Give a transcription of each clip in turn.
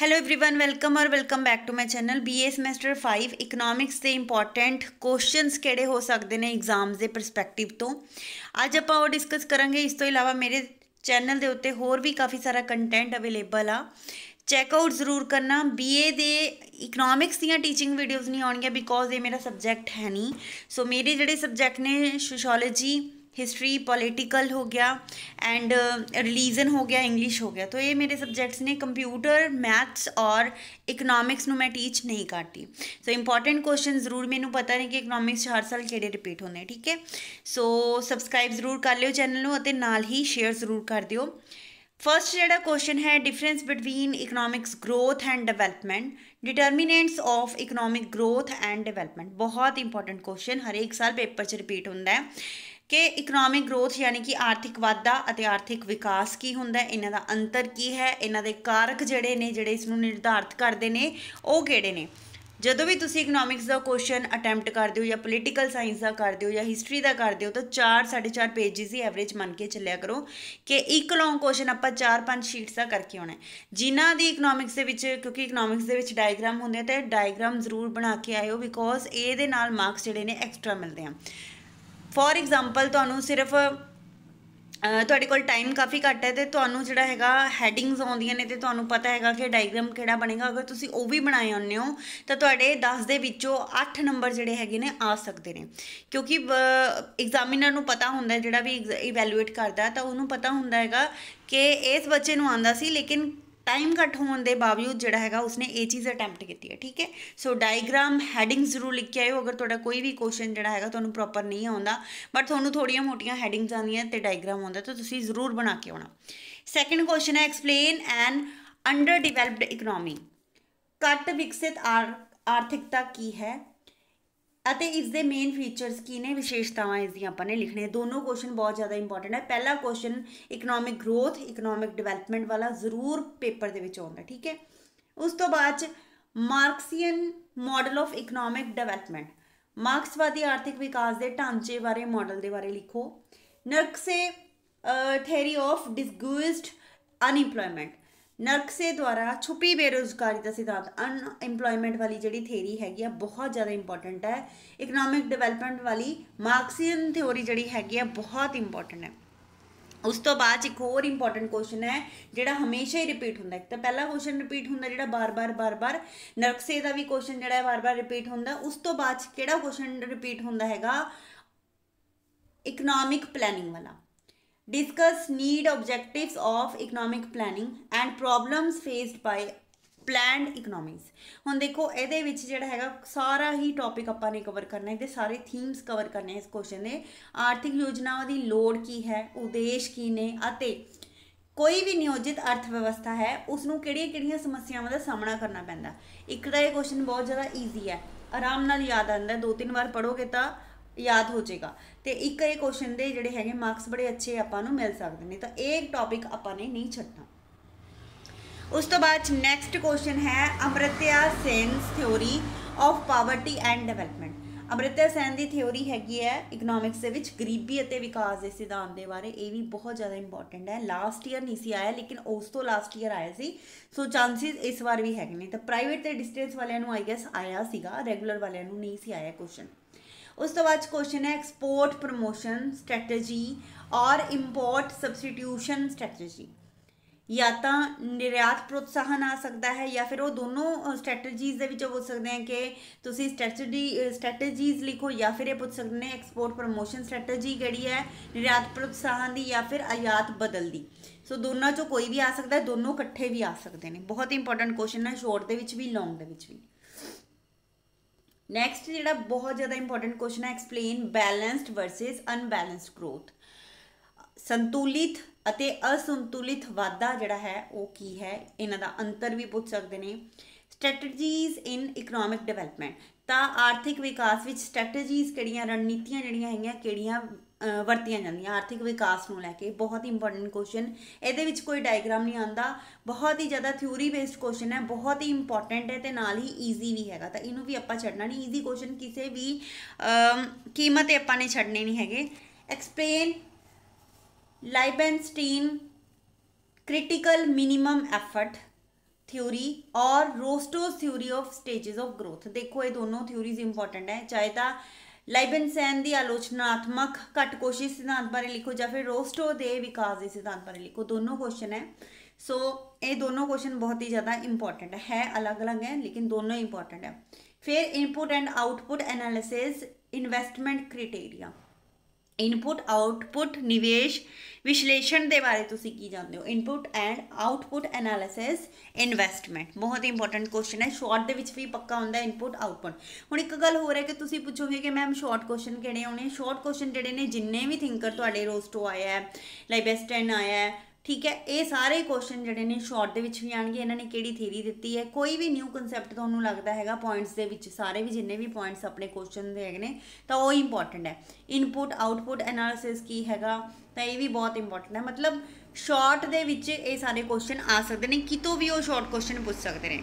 hello everyone welcome और welcome back to my channel BA semester 5 economics ਦੇ important questions ਕਿਹੜੇ ਹੋ ਸਕਦੇ ਨੇ ਐਗਜ਼ਾਮਸ ਦੇ ਪਰਸਪੈਕਟਿਵ ਤੋਂ ਅੱਜ ਆਪਾਂ ਉਹ ਡਿਸਕਸ ਕਰਾਂਗੇ ਇਸ ਤੋਂ ਇਲਾਵਾ ਮੇਰੇ ਚੈਨਲ ਦੇ ਉੱਤੇ ਹੋਰ ਵੀ ਕਾਫੀ ਸਾਰਾ ਕੰਟੈਂਟ ਅਵੇਲੇਬਲ ਆ ਚੈੱਕ ਆਊਟ ਜ਼ਰੂਰ ਕਰਨਾ ਬੀਏ ਦੇ ਇਕਨੋਮਿਕਸ ਦੀਆਂ ਟੀਚਿੰਗ ਵੀਡੀਓਜ਼ ਨਹੀਂ ਆਉਣਗੀਆਂ ਬਿਕੋਜ਼ ਇਹ ਮੇਰਾ ਸਬਜੈਕਟ ਹੈ ਨਹੀਂ ਸੋ ਮੇਰੇ ਜਿਹੜੇ ਸਬਜੈਕਟ ਨੇ ਸੋਸ਼ੀਓਲੋਜੀ हिस्ट्री पॉलिटिकल हो गया एंड रिलीजन uh, हो गया इंग्लिश हो गया तो ये मेरे सब्जेक्ट्स ने कंप्यूटर मैथ्स और इकनॉमिक्स मैं टीच नहीं काटी सो इंपॉर्टेंट क्वेश्चन जरूर मैं पता नहीं कि इकनॉमिक्स हर साल कि रिपीट होने ठीक है सो सबसक्राइब जरूर कर लियो चैनल और नाल ही शेयर जरूर कर दियो फर्स्ट जोड़ा क्वेश्चन है difference between economics growth and development determinants of economic growth and development बहुत इंपॉर्टेंट क्वेश्चन हर एक साल पेपर च रिपीट होंगे ਕਿ ਇਕਨੋਮਿਕ ਗਰੋਥ ਯਾਨੀ ਕਿ ਆਰਥਿਕ ਵਾਧਾ ਅਤੇ ਆਰਥਿਕ ਵਿਕਾਸ ਕੀ ਹੁੰਦਾ ਇਹਨਾਂ ਦਾ ਅੰਤਰ ਕੀ ਹੈ ਇਹਨਾਂ ਦੇ ਕਾਰਕ ਜਿਹੜੇ ਨੇ ਜਿਹੜੇ ਇਸ ਨੂੰ ਨਿਰਧਾਰਤ ਕਰਦੇ ਨੇ ਉਹ ਕਿਹੜੇ ਨੇ ਜਦੋਂ ਵੀ ਤੁਸੀਂ ਇਕਨੋਮਿਕਸ ਦਾ ਕੁਐਸਚਨ ਅਟੈਂਪਟ ਕਰਦੇ ਹੋ ਜਾਂ ਪੋਲੀਟੀਕਲ ਸਾਇੰਸ ਦਾ ਕਰਦੇ ਹੋ ਜਾਂ ਹਿਸਟਰੀ ਦਾ ਕਰਦੇ ਹੋ ਤਾਂ 4 4.5 ਪੇजेस ਹੀ ਐਵਰੇਜ ਮੰਨ ਕੇ ਚੱਲਿਆ ਕਰੋ ਕਿ ਇੱਕ ਲੌਂਗ ਕੁਐਸਚਨ ਆਪਾਂ 4-5 ਸ਼ੀਟਸ ਦਾ ਕਰਕੇ ਆਉਣਾ ਜਿਨ੍ਹਾਂ ਦੀ ਇਕਨੋਮਿਕਸ ਦੇ ਵਿੱਚ ਕਿਉਂਕਿ ਇਕਨੋਮਿਕਸ ਦੇ ਵਿੱਚ ਡਾਇਗ੍ਰਾਮ ਹੁੰਦੇ ਆ ਤਾਂ ਡਾਇਗ੍ਰਾਮ ਜ਼ਰੂਰ ਬਣਾ ਕੇ ਆਇਓ ਬਿਕੋਜ਼ ਇਹ ਦੇ ਨਾਲ ਮਾਰਕਸ ਜਿਹੜੇ ਨੇ ਐਕਸਟਰਾ ਮਿਲਦੇ ਆ ਫੋਰ ਐਗਜ਼ਾਮਪਲ ਤੁਹਾਨੂੰ ਸਿਰਫ ਤੁਹਾਡੇ ਕੋਲ ਟਾਈਮ ਕਾਫੀ ਘੱਟ ਹੈ ਤੇ ਤੁਹਾਨੂੰ ਜਿਹੜਾ ਹੈਗਾ ਹੈਡਿੰਗਸ ਆਉਂਦੀਆਂ ਨੇ ਤੇ ਤੁਹਾਨੂੰ ਪਤਾ ਹੈਗਾ ਕਿ ਡਾਇਗ੍ਰਾਮ ਕਿਹੜਾ ਬਣੇਗਾ ਅਗਰ ਤੁਸੀਂ ਉਹ ਵੀ ਬਣਾਏ ਹੁੰਨੇ ਹੋ ਤਾਂ ਤੁਹਾਡੇ 10 ਦੇ ਵਿੱਚੋਂ 8 ਨੰਬਰ ਜਿਹੜੇ ਹੈਗੇ ਨੇ ਆ ਸਕਦੇ ਨੇ ਕਿਉਂਕਿ ਐਗਜ਼ਾਮੀਨਰ ਨੂੰ ਪਤਾ ਹੁੰਦਾ ਜਿਹੜਾ ਵੀ ਇਵੈਲੂਏਟ ਕਰਦਾ ਤਾਂ ਉਹਨੂੰ ਪਤਾ ਹੁੰਦਾ ਹੈਗਾ ਕਿ ਇਸ ਬੱਚੇ ਨੂੰ ਆਂਦਾ ਸੀ ਲੇਕਿਨ ਟਾਈਮ ਘੱਟ ਹੋਣ ਦੇ ਬਾਵਜੂਦ ਜਿਹੜਾ ਹੈਗਾ ਉਸਨੇ ਇਹ ਚੀਜ਼ ਅਟੈਂਪਟ ਕੀਤੀ ਹੈ ਠੀਕ ਹੈ ਸੋ ਡਾਇਗ੍ਰਾਮ ਹੈਡਿੰਗ ਜ਼ਰੂਰ ਲਿਖ ਕੇ ਆਇਓ ਅਗਰ ਤੁਹਾਡਾ ਕੋਈ ਵੀ ਕੁਐਸਚਨ ਜਿਹੜਾ ਹੈਗਾ ਤੁਹਾਨੂੰ ਪ੍ਰੋਪਰ ਨਹੀਂ ਆਉਂਦਾ ਬਟ ਤੁਹਾਨੂੰ ਥੋੜੀਆਂ ਮੋਟੀਆਂ ਹੈਡਿੰਗਸ ਆਉਂਦੀਆਂ ਤੇ ਡਾਇਗ੍ਰਾਮ ਆਉਂਦਾ ਤਾਂ ਤੁਸੀਂ ਜ਼ਰੂਰ ਬਣਾ ਕੇ ਆਉਣਾ ਸੈਕੰਡ ਕੁਐਸਚਨ ਹੈ explain an underdeveloped economy ਘੱਟ ਵਿਕਸਿਤ ਆਰਥਿਕਤਾ ਕੀ ਹੈ ਅਤੇ ਇਸ ਦੇ ਮੇਨ ਫੀਚਰਸ ਕੀ ਨੇ ਵਿਸ਼ੇਸ਼ਤਾਵਾਂ ਇਸ ਦੀਆਂ ਆਪਾਂ ਨੇ ਲਿਖਣੇ ਦੋਨੋਂ ਕੁਐਸਚਨ ਬਹੁਤ ਜ਼ਿਆਦਾ ਇੰਪੋਰਟੈਂਟ ਹੈ ਪਹਿਲਾ question economic growth economic development ਵਾਲਾ ਜ਼ਰੂਰ ਪੇਪਰ ਦੇ ਵਿੱਚ ਆਉਂਦਾ ਠੀਕ ਹੈ ਉਸ ਤੋਂ ਬਾਅਦ Marxian model of economic development ਮਾਰਕਸਵਾਦੀ ਆਰਥਿਕ ਵਿਕਾਸ ਦੇ ਢਾਂਚੇ ਬਾਰੇ ਮਾਡਲ ਦੇ ਬਾਰੇ ਲਿਖੋ Nurkse theory of disguised unemployment Nurkse ਦੁਆਰਾ ਛੁਪੀ ਬੇਰੋਜ਼ਗਾਰੀ ਦਾ ਸਿਧਾਂਤ ਅਨਐਮਪਲੋਇਮੈਂਟ ਵਾਲੀ ਜਿਹੜੀ ਥਿਊਰੀ ਹੈਗੀ ਆ ਬਹੁਤ ਜ਼ਿਆਦਾ ਇੰਪੋਰਟੈਂਟ ਹੈ ਇਕਨੋਮਿਕ ਡਿਵੈਲਪਮੈਂਟ ਵਾਲੀ ਮਾਰਕਸੀਅਨ ਥਿਓਰੀ ਜਿਹੜੀ ਹੈਗੀ ਆ ਬਹੁਤ ਇੰਪੋਰਟੈਂਟ ਹੈ ਉਸ ਤੋਂ ਬਾਅਦ ਇੱਕ ਹੋਰ ਇੰਪੋਰਟੈਂਟ ਕੁਐਸਚਨ ਹੈ ਜਿਹੜਾ ਹਮੇਸ਼ਾ ਹੀ ਰਿਪੀਟ ਹੁੰਦਾ ਹੈ ਤਾਂ ਪਹਿਲਾ ਕੁਐਸਚਨ ਰਿਪੀਟ ਹੁੰਦਾ ਜਿਹੜਾ ਬਾਰ-ਬਾਰ ਬਾਰ-ਬਾਰ ਨਰਕਸੇ ਦਾ ਵੀ ਕੁਐਸਚਨ ਜਿਹੜਾ ਹੈ ਬਾਰ-ਬਾਰ ਰਿਪੀਟ ਹੁੰਦਾ ਉਸ ਤੋਂ ਬਾਅਦ ਕਿਹੜਾ ਕੁਐਸਚਨ ਰਿਪੀਟ ਹੁੰਦਾ ਹੈਗਾ ਇਕਨੋਮਿਕ ਪਲੈਨਿੰਗ ਵਾਲਾ discuss need objectives of economic planning and problems faced by planned economies ਹੁਣ ਦੇਖੋ ਇਹਦੇ ਵਿੱਚ ਜਿਹੜਾ ਹੈਗਾ ਸਾਰਾ ਹੀ ਟੌਪਿਕ ਆਪਾਂ ਨੇ ਕਵਰ ਕਰਨਾ ਹੈ ਤੇ ਸਾਰੇ ਥੀਮਸ ਕਵਰ ਕਰਨੇ ਇਸ ਕੁਐਸਚਨ ਦੇ ਆਰਥਿਕ ਯੋਜਨਾਵਾਂ ਦੀ ਲੋੜ ਕੀ ਹੈ ਉਦੇਸ਼ ਕੀ ਨੇ ਅਤੇ ਕੋਈ ਵੀ ਨਿਯੋਜਿਤ ਅਰਥ ਵਿਵਸਥਾ ਹੈ ਉਸ ਨੂੰ ਕਿਹੜੀਆਂ-ਕਿਹੜੀਆਂ ਸਮੱਸਿਆਵਾਂ ਦਾ ਸਾਹਮਣਾ ਕਰਨਾ ਪੈਂਦਾ ਇੱਕ ਦਾ ਇਹ ਕੁਐਸਚਨ ਬਹੁਤ ਜ਼ਿਆਦਾ ਈਜ਼ੀ ਹੈ ਆਰਾਮ ਨਾਲ ਯਾਦ ਆਉਂਦਾ ਦੋ ਤਿੰਨ ਵਾਰ ਪੜੋਗੇ ਤਾਂ ਯਾਦ ਹੋ ਜਾਏਗਾ ਤੇ ਇੱਕ ਇਹ ਕੁਐਸਚਨ ਦੇ ਜਿਹੜੇ ਹੈਗੇ ਮਾਰਕਸ ਬੜੇ ਅੱਛੇ ਆਪਾਂ ਨੂੰ ਮਿਲ ਸਕਦੇ ਨੇ ਤਾਂ ਇਹ ਟੌਪਿਕ ਆਪਾਂ ਨੇ ਨਹੀਂ ਛੱਡਣਾ ਉਸ ਤੋਂ ਬਾਅਦ ਨੈਕਸਟ ਕੁਐਸਚਨ ਹੈ Amartya Sen's theory of poverty and development Amrita Sen ਦੀ ਥਿਉਰੀ ਹੈਗੀ ਹੈ ਇਕਨੋਮਿਕਸ ਦੇ ਵਿੱਚ ਗਰੀਬੀ ਅਤੇ ਵਿਕਾਸ ਦੇ ਸਿਧਾਂਤ ਦੇ ਬਾਰੇ ਇਹ ਵੀ ਬਹੁਤ ਜ਼ਿਆਦਾ ਇੰਪੋਰਟੈਂਟ ਹੈ ਲਾਸਟ ਈਅਰ ਨਹੀਂ ਸੀ ਆਇਆ ਲੇਕਿਨ ਉਸ ਤੋਂ ਲਾਸਟ ਈਅਰ ਆਇਆ ਸੀ ਸੋ ਚਾਂਸਸ ਇਸ ਵਾਰ ਵੀ ਹੈਗੇ ਨੇ ਤਾਂ ਪ੍ਰਾਈਵੇਟ ਤੇ ਡਿਸਟੈਂਸ ਵਾਲਿਆਂ ਨੂੰ ਆਈ ਗੈਸ ਆਇਆ ਸੀਗਾ ਰੈਗੂਲਰ ਵਾਲਿਆਂ ਨੂੰ ਨਹੀਂ ਸੀ ਆਇਆ ਕੁਐਸਚਨ ਉਸ ਤੋਂ ਬਾਅਦ ਕੁਐਸਚਨ ਹੈ ਐਕਸਪੋਰਟ ਪ੍ਰੋਮੋਸ਼ਨ ਸਟ੍ਰੈਟਜੀ ਔਰ ਇੰਪੋਰਟ ਸਬਸਟੀਟਿਊਸ਼ਨ ਸਟ੍ਰੈਟਜੀ ਜਾਂ ਤਾਂ ਨਿਰਯਾਤ ਪ੍ਰੋਤਸਾਹਨ ਆ ਸਕਦਾ ਹੈ ਜਾਂ ਫਿਰ ਉਹ ਦੋਨੋਂ ਸਟ੍ਰੈਟਜੀਜ਼ ਦੇ ਵਿੱਚ ਹੋ ਸਕਦੇ ਆ ਕਿ ਤੁਸੀਂ ਸਟ੍ਰੈਟਜੀ ਸਟ੍ਰੈਟਜੀਜ਼ ਲਿਖੋ ਜਾਂ ਫਿਰ ਇਹ ਪੁੱਛ ਸਕਦੇ ਨੇ ਐਕਸਪੋਰਟ ਪ੍ਰੋਮੋਸ਼ਨ ਸਟ੍ਰੈਟਜੀ ਕਿਹੜੀ ਹੈ ਨਿਰਯਾਤ ਪ੍ਰੋਤਸਾਹਨ ਦੀ ਜਾਂ ਫਿਰ ਆਯਾਤ ਬਦਲ ਦੀ ਸੋ ਦੋਨਾਂ ਚੋਂ ਕੋਈ ਵੀ ਆ ਸਕਦਾ ਹੈ ਦੋਨੋਂ ਇਕੱਠੇ ਵੀ ਆ ਸਕਦੇ ਨੇ ਬਹੁਤ ਇੰਪੋਰਟੈਂਟ ਕੁਐਸਚਨ ਹੈ ਸ਼ੋਰਟ ਦੇ ਵਿੱਚ ਵੀ ਲੌਂਗ ਦੇ ਵਿੱਚ ਵੀ ਨੈਕਸਟ ਜਿਹੜਾ ਬਹੁਤ ਜ਼ਿਆਦਾ ਇੰਪੋਰਟੈਂਟ ਕੁਐਸਚਨ ਹੈ explain balanced versus unbalanced growth ਸੰਤੁਲਿਤ ਅਤੇ ਅਸੰਤੁਲਿਤ ਵਾਧਾ ਜਿਹੜਾ ਹੈ ਉਹ ਕੀ ਹੈ ਇਹਨਾਂ ਦਾ ਅੰਤਰ ਵੀ ਪੁੱਛ ਸਕਦੇ ਨੇ ਸਟ੍ਰੈਟਜੀਜ਼ ਇਨ ਇਕਨੋਮਿਕ ਡਿਵੈਲਪਮੈਂਟ ਤਾਂ ਆਰਥਿਕ ਵਿਕਾਸ ਵਿੱਚ ਸਟ੍ਰੈਟਜੀਜ਼ ਕਿਹੜੀਆਂ ਰਣਨੀਤੀਆਂ ਜਿਹੜੀਆਂ ਹੈਗੀਆਂ ਕਿਹੜੀਆਂ ਵਰਤੀਆਂ ਜਾਂਦੀਆਂ ਆਰਥਿਕ ਵਿਕਾਸ ਨੂੰ ਲੈ ਕੇ ਬਹੁਤ ਹੀ ਇੰਪੋਰਟੈਂਟ ਕੁਐਸਚਨ ਇਹਦੇ ਵਿੱਚ ਕੋਈ ਡਾਇਗਰਾਮ ਨਹੀਂ ਆਂਦਾ ਬਹੁਤ ਹੀ ਜ਼ਿਆਦਾ ਥਿਊਰੀ ਬੇਸਡ ਕੁਐਸਚਨ ਹੈ ਬਹੁਤ ਹੀ ਇੰਪੋਰਟੈਂਟ ਹੈ ਤੇ ਨਾਲ ਹੀ ਈਜ਼ੀ ਵੀ ਹੈਗਾ ਤਾਂ ਇਹਨੂੰ ਵੀ ਆਪਾਂ ਛੱਡਣਾ ਨਹੀਂ ਈਜ਼ੀ ਕੁਐਸਚਨ ਕਿਸੇ ਵੀ ਕੀਮਤ ਤੇ ਆਪਾਂ ਨੇ ਛੱਡਨੇ ਨਹੀਂ ਹੈਗੇ explain Leibenstein critical minimum effort theory ਔਰ Rostow's theory of stages of growth ਦੇਖੋ ਇਹ ਦੋਨੋਂ ਥਿਊਰੀਜ਼ ਇੰਪੋਰਟੈਂਟ ਹੈ ਚਾਹੇ ਤਾਂ लाइबनसैन की आलोचनात्मक घट कोशिश सिद्धांत बारे लिखो या फिर रोस्टो के विकास के सिद्धांत बारे लिखो दोनों क्वेश्चन है सो so, ये दोनों क्वेश्चन बहुत ही ज़्यादा इंपॉर्टेंट है अलग अलग है लेकिन दोनों ही इंपॉर्टेंट है फिर input and output analysis investment criteria input output ਨਿਵੇਸ਼ ਵਿਸ਼ਲੇਸ਼ਣ ਦੇ ਬਾਰੇ ਤੁਸੀਂ ਕੀ ਜਾਣਦੇ ਹੋ input and output analysis investment ਬਹੁਤ ਹੀ ਇੰਪੋਰਟੈਂਟ ਕੁਐਸਚਨ ਹੈ ਸ਼ਾਰਟ ਦੇ ਵਿੱਚ ਵੀ ਪੱਕਾ ਹੁੰਦਾ ਇਨਪੁਟ ਆਊਟਪੁਟ ਹੁਣ ਇੱਕ ਗੱਲ ਹੋਰ ਹੈ ਕਿ ਤੁਸੀਂ ਪੁੱਛੋਗੇ ਕਿ ਮੈਮ ਸ਼ਾਰਟ ਕੁਐਸਚਨ ਕਿਹੜੇ ਆਉਣੇ ਸ਼ਾਰਟ ਕੁਐਸਚਨ ਜਿਹੜੇ ਨੇ ਜਿੰਨੇ ਵੀ ਥਿੰਕਰ ਤੁਹਾਡੇ ਰੋਸਟੋ ਆਇਆ ਹੈ 10 ਆਇਆ ਹੈ ਠੀਕ ਹੈ ਇਹ ਸਾਰੇ ਕੁਐਸਚਨ ਜਿਹੜੇ ਨੇ ਸ਼ਾਰਟ ਦੇ ਵਿੱਚ ਵੀ ਆਣਗੇ ਇਹਨਾਂ ਨੇ ਕਿਹੜੀ ਥਿਊਰੀ ਦਿੱਤੀ ਹੈ ਕੋਈ ਵੀ ਨਿਊ ਕਨਸੈਪਟ ਤੁਹਾਨੂੰ ਲੱਗਦਾ ਹੈਗਾ ਪੁਆਇੰਟਸ ਦੇ ਵਿੱਚ ਸਾਰੇ ਵੀ ਜਿੰਨੇ ਵੀ ਪੁਆਇੰਟਸ ਆਪਣੇ ਕੁਐਸਚਨ ਦੇ ਹੈਗੇ ਨੇ ਤਾਂ ਉਹ ਇੰਪੋਰਟੈਂਟ ਹੈ ਇਨਪੁਟ ਆਊਟਪੁਟ ਐਨਾਲਿਸਿਸ ਕੀ ਹੈਗਾ ਤਾਂ ਇਹ ਵੀ ਬਹੁਤ ਇੰਪੋਰਟੈਂਟ ਹੈ ਮਤਲਬ ਸ਼ਾਰਟ ਦੇ ਵਿੱਚ ਇਹ ਸਾਰੇ ਕੁਐਸਚਨ ਆ ਸਕਦੇ ਨੇ ਕਿਤੋਂ ਵੀ ਉਹ ਸ਼ਾਰਟ ਕੁਐਸਚਨ ਪੁੱਛ ਸਕਦੇ ਨੇ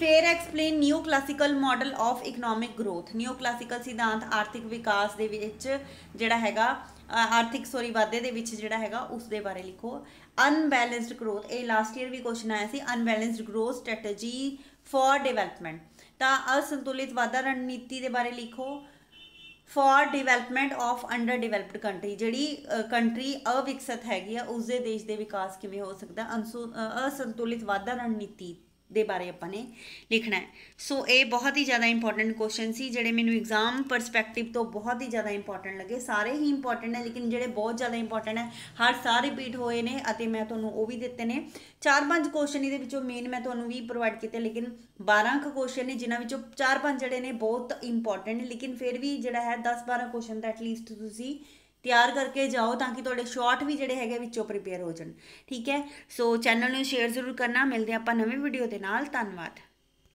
ਫੇਰ explain new classical model of economic growth new classical ਸਿਧਾਂਤ ਆਰਥਿਕ ਵਿਕਾਸ ਦੇ ਵਿੱਚ ਜਿਹੜਾ ਹੈਗਾ ਆਰਥਿਕ ਸੋਰੀ ਵਾਧੇ ਦੇ ਵਿੱਚ ਜਿਹੜਾ ਹੈਗਾ ਉਸ ਦੇ ਬਾਰੇ ਲਿਖੋ ਅਨਬੈਲੈਂਸਡ ਗਰੋਥ ਇਹ ਲਾਸਟ ਈਅਰ ਵੀ ਕੁਐਸਚਨ ਆਇਆ ਸੀ unbalanced growth strategy for development ਤਾਂ ਅਸੰਤੁਲਿਤ ਵਾਧਾ ਰਣਨੀਤੀ ਦੇ ਬਾਰੇ ਲਿਖੋ for development of underdeveloped country ਜਿਹੜੀ ਕੰਟਰੀ ਅਵਿਕਸਿਤ ਹੈਗੀ ਆ ਉਸ ਦੇ ਦੇਸ਼ ਦੇ ਵਿਕਾਸ ਕਿਵੇਂ ਹੋ ਸਕਦਾ ਅਸੰਤੁਲਿਤ ਵਾਧਾ ਰਣਨੀਤੀ ਦੇ ਬਾਰੇ ਆਪਾਂ ਨੇ ਲਿਖਣਾ ਹੈ ਸੋ ਇਹ ਬਹੁਤ ਹੀ ਜ਼ਿਆਦਾ ਇੰਪੋਰਟੈਂਟ ਕੁਐਸਚਨ ਸੀ ਜਿਹੜੇ ਮੈਨੂੰ ਐਗਜ਼ਾਮ ਪਰਸਪੈਕਟਿਵ ਤੋਂ ਬਹੁਤ ਹੀ ਜ਼ਿਆਦਾ ਇੰਪੋਰਟੈਂਟ ਲੱਗੇ ਸਾਰੇ ਹੀ ਇੰਪੋਰਟੈਂਟ ਨੇ ਲੇਕਿਨ ਜਿਹੜੇ ਬਹੁਤ ਜ਼ਿਆਦਾ ਇੰਪੋਰਟੈਂਟ ਹੈ ਹਰ ਸਾਰੇ ਰਿਪੀਟ ਹੋਏ ਨੇ ਅਤੇ ਮੈਂ ਤੁਹਾਨੂੰ ਉਹ ਵੀ ਦਿੱਤੇ ਨੇ ਚਾਰ ਪੰਜ ਕੁਐਸਚਨ ਇਹਦੇ ਵਿੱਚੋਂ ਮੇਨ ਮੈਂ ਤੁਹਾਨੂੰ ਵੀ ਪ੍ਰੋਵਾਈਡ ਕੀਤੇ ਲੇਕਿਨ 12 ਕੁ ਕੁਐਸਚਨ ਨੇ ਜਿਨ੍ਹਾਂ ਵਿੱਚੋਂ ਚਾਰ ਪੰਜ ਜਿਹੜੇ ਨੇ ਬਹੁਤ ਇੰਪੋਰਟੈਂਟ ਨੇ ਲੇਕਿਨ ਫਿਰ ਵੀ ਜਿਹੜਾ ਹੈ 10 12 ਕੁਐਸਚਨ ਤਾਂ ਐਟਲੀਸਟ ਤੁਸੀਂ ਤਿਆਰ ਕਰਕੇ ਜਾਓ ਤਾਂ ਕਿ ਤੁਹਾਡੇ ਸ਼ਾਰਟ ਵੀ ਜਿਹੜੇ ਹੈਗੇ ਵਿੱਚੋਂ ਪ੍ਰੀਪੇਅਰ ਹੋ ਜਾਣ ਠੀਕ ਹੈ ਸੋ ਚੈਨਲ ਨੂੰ ਸ਼ੇਅਰ ਜ਼ਰੂਰ ਕਰਨਾ ਮਿਲਦੇ ਆਪਾਂ ਨਵੇਂ ਵੀਡੀਓ ਦੇ ਨਾਲ ਧੰਨਵਾਦ